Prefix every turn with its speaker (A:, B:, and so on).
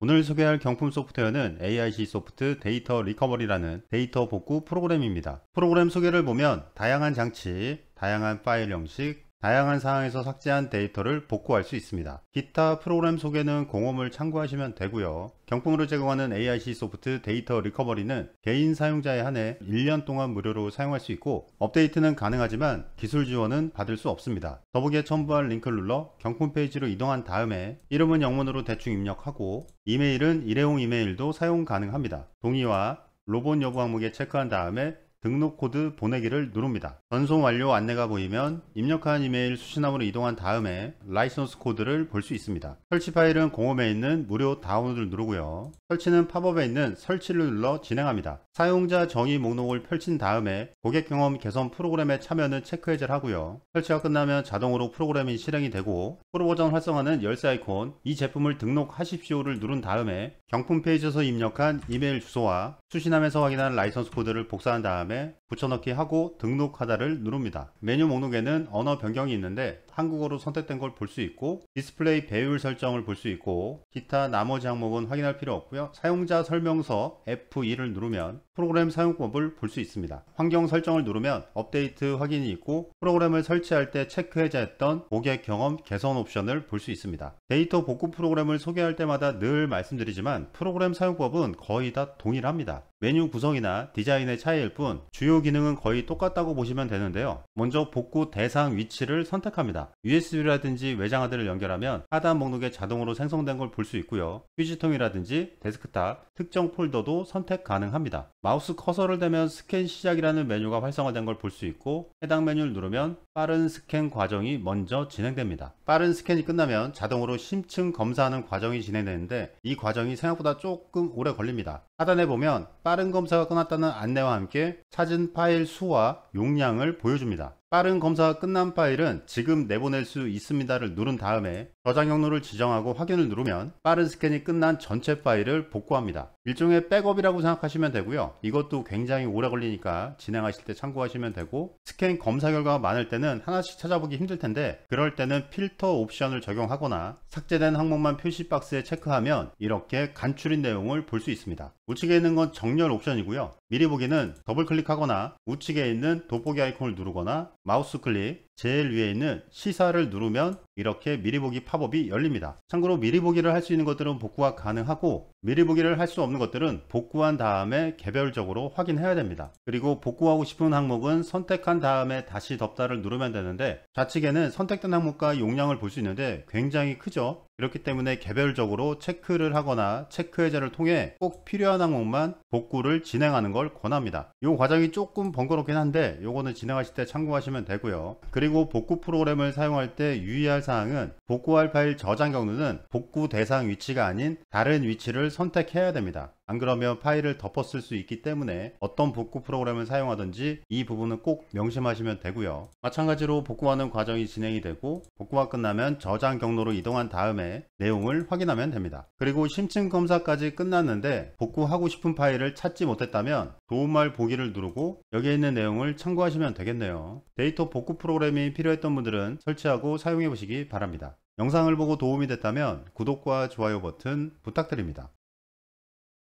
A: 오늘 소개할 경품 소프트웨어는 AIC 소프트 데이터 리커버리라는 데이터 복구 프로그램입니다. 프로그램 소개를 보면 다양한 장치, 다양한 파일 형식, 다양한 사항에서 삭제한 데이터를 복구할 수 있습니다. 기타 프로그램 소개는 공홈을 참고하시면 되고요. 경품으로 제공하는 AIC 소프트 데이터 리커버리는 개인 사용자에 한해 1년 동안 무료로 사용할 수 있고 업데이트는 가능하지만 기술 지원은 받을 수 없습니다. 더보기에 첨부한 링크를 눌러 경품 페이지로 이동한 다음에 이름은 영문으로 대충 입력하고 이메일은 일회용 이메일도 사용 가능합니다. 동의와 로봇 여부 항목에 체크한 다음에 등록 코드 보내기를 누릅니다. 전송 완료 안내가 보이면 입력한 이메일 수신함으로 이동한 다음에 라이선스 코드를 볼 수 있습니다. 설치 파일은 공홈에 있는 무료 다운로드를 누르고요. 설치는 팝업에 있는 설치를 눌러 진행합니다. 사용자 정의 목록을 펼친 다음에 고객 경험 개선 프로그램에 참여는 체크 해제를 하고요. 설치가 끝나면 자동으로 프로그램이 실행이 되고 프로 버전 활성화는 열쇠 아이콘 이 제품을 등록하십시오를 누른 다음에 경품 페이지에서 입력한 이메일 주소와 수신함에서 확인한 라이선스 코드를 복사한 다음에 붙여넣기 하고 등록하다를 누릅니다. 메뉴 목록에는 언어 변경이 있는데 한국어로 선택된 걸 볼 수 있고 디스플레이 배율 설정을 볼 수 있고 기타 나머지 항목은 확인할 필요 없고요 사용자 설명서 F2를 누르면 프로그램 사용법을 볼 수 있습니다 환경 설정을 누르면 업데이트 확인이 있고 프로그램을 설치할 때체크해제 했던 고객 경험 개선 옵션을 볼 수 있습니다 데이터 복구 프로그램을 소개할 때마다 늘 말씀드리지만 프로그램 사용법은 거의 다 동일합니다 메뉴 구성이나 디자인의 차이일 뿐 주요 기능은 거의 똑같다고 보시면 되는데요. 먼저 복구 대상 위치를 선택합니다. USB라든지 외장하드를 연결하면 하단 목록에 자동으로 생성된 걸 볼 수 있고요. 휴지통이라든지 데스크탑, 특정 폴더도 선택 가능합니다. 마우스 커서를 대면 스캔 시작이라는 메뉴가 활성화된 걸 볼 수 있고 해당 메뉴를 누르면 빠른 스캔 과정이 먼저 진행됩니다. 빠른 스캔이 끝나면 자동으로 심층 검사하는 과정이 진행되는데 이 과정이 생각보다 조금 오래 걸립니다. 하단에 보면 빠른 검사가 끝났다는 안내와 함께 찾은 파일 수와 용량을 보여줍니다. 빠른 검사가 끝난 파일은 지금 내보낼 수 있습니다를 누른 다음에 저장 경로를 지정하고 확인을 누르면 빠른 스캔이 끝난 전체 파일을 복구합니다. 일종의 백업이라고 생각하시면 되고요. 이것도 굉장히 오래 걸리니까 진행하실 때 참고하시면 되고 스캔 검사 결과가 많을 때는 하나씩 찾아보기 힘들 텐데 그럴 때는 필터 옵션을 적용하거나 삭제된 항목만 표시 박스에 체크하면 이렇게 간추린 내용을 볼 수 있습니다. 우측에 있는 건 정렬 옵션이고요. 미리 보기는 더블 클릭하거나 우측에 있는 돋보기 아이콘을 누르거나 마우스 클릭 제일 위에 있는 시사를 누르면 이렇게 미리 보기 팝업이 열립니다. 참고로 미리 보기를 할 수 있는 것들은 복구가 가능하고 미리 보기를 할 수 없는 것들은 복구한 다음에 개별적으로 확인해야 됩니다. 그리고 복구하고 싶은 항목은 선택한 다음에 다시 덥다를 누르면 되는데 좌측에는 선택된 항목과 용량을 볼 수 있는데 굉장히 크죠? 이렇기 때문에 개별적으로 체크를 하거나 체크 해제를 통해 꼭 필요한 항목만 복구를 진행하는 걸 권합니다. 이 과정이 조금 번거롭긴 한데 요거는 진행하실 때 참고하시면 되고요. 그리고 복구 프로그램을 사용할 때 유의할 사항은 복구할 파일 저장 경로는 복구 대상 위치가 아닌 다른 위치를 선택해야 됩니다. 안 그러면 파일을 덮어 쓸 수 있기 때문에 어떤 복구 프로그램을 사용하든지 이 부분은 꼭 명심하시면 되고요. 마찬가지로 복구하는 과정이 진행이 되고 복구가 끝나면 저장 경로로 이동한 다음에 내용을 확인하면 됩니다. 그리고 심층 검사까지 끝났는데 복구하고 싶은 파일을 찾지 못했다면 도움말 보기를 누르고 여기에 있는 내용을 참고하시면 되겠네요. 데이터 복구 프로그램이 필요했던 분들은 설치하고 사용해 보시기 바랍니다. 영상을 보고 도움이 됐다면 구독과 좋아요 버튼 부탁드립니다.